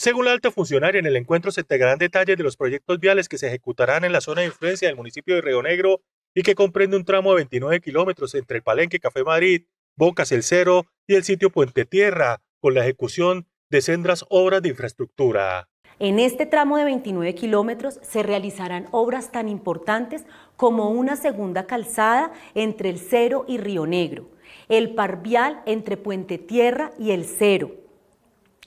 Según la alta funcionaria, en el encuentro se entregarán detalles de los proyectos viales que se ejecutarán en la zona de influencia del municipio de Río Negro y que comprende un tramo de 29 kilómetros entre el Palenque Café Madrid, Bocas El Cero y el sitio Puente Tierra, con la ejecución de sendas obras de infraestructura. En este tramo de 29 kilómetros se realizarán obras tan importantes como una segunda calzada entre el Cero y Río Negro, el parvial entre Puente Tierra y el Cero,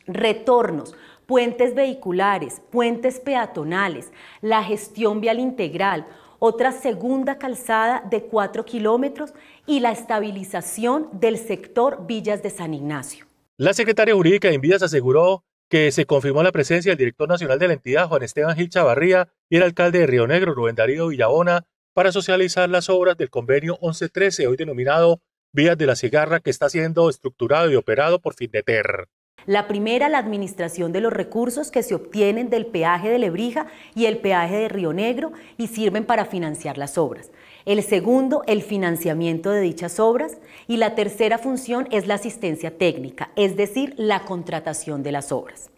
retornos puentes vehiculares, puentes peatonales, la gestión vial integral, otra segunda calzada de 4 kilómetros y la estabilización del sector Villas de San Ignacio. La secretaria jurídica de Invías aseguró que se confirmó la presencia del director nacional de la entidad, Juan Esteban Gil Chavarría, y el alcalde de Río Negro, Rubén Darío Villabona, para socializar las obras del convenio 1113, hoy denominado Vías de la Cigarra, que está siendo estructurado y operado por FINDETER. La primera, la administración de los recursos que se obtienen del peaje de Lebrija y el peaje de Río Negro y sirven para financiar las obras. El segundo, el financiamiento de dichas obras. Y la tercera función es la asistencia técnica, es decir, la contratación de las obras.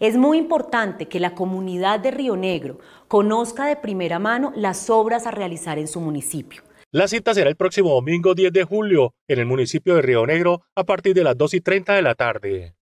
Es muy importante que la comunidad de Río Negro conozca de primera mano las obras a realizar en su municipio. La cita será el próximo domingo 10 de julio en el municipio de Río Negro a partir de las 2 y 30 de la tarde.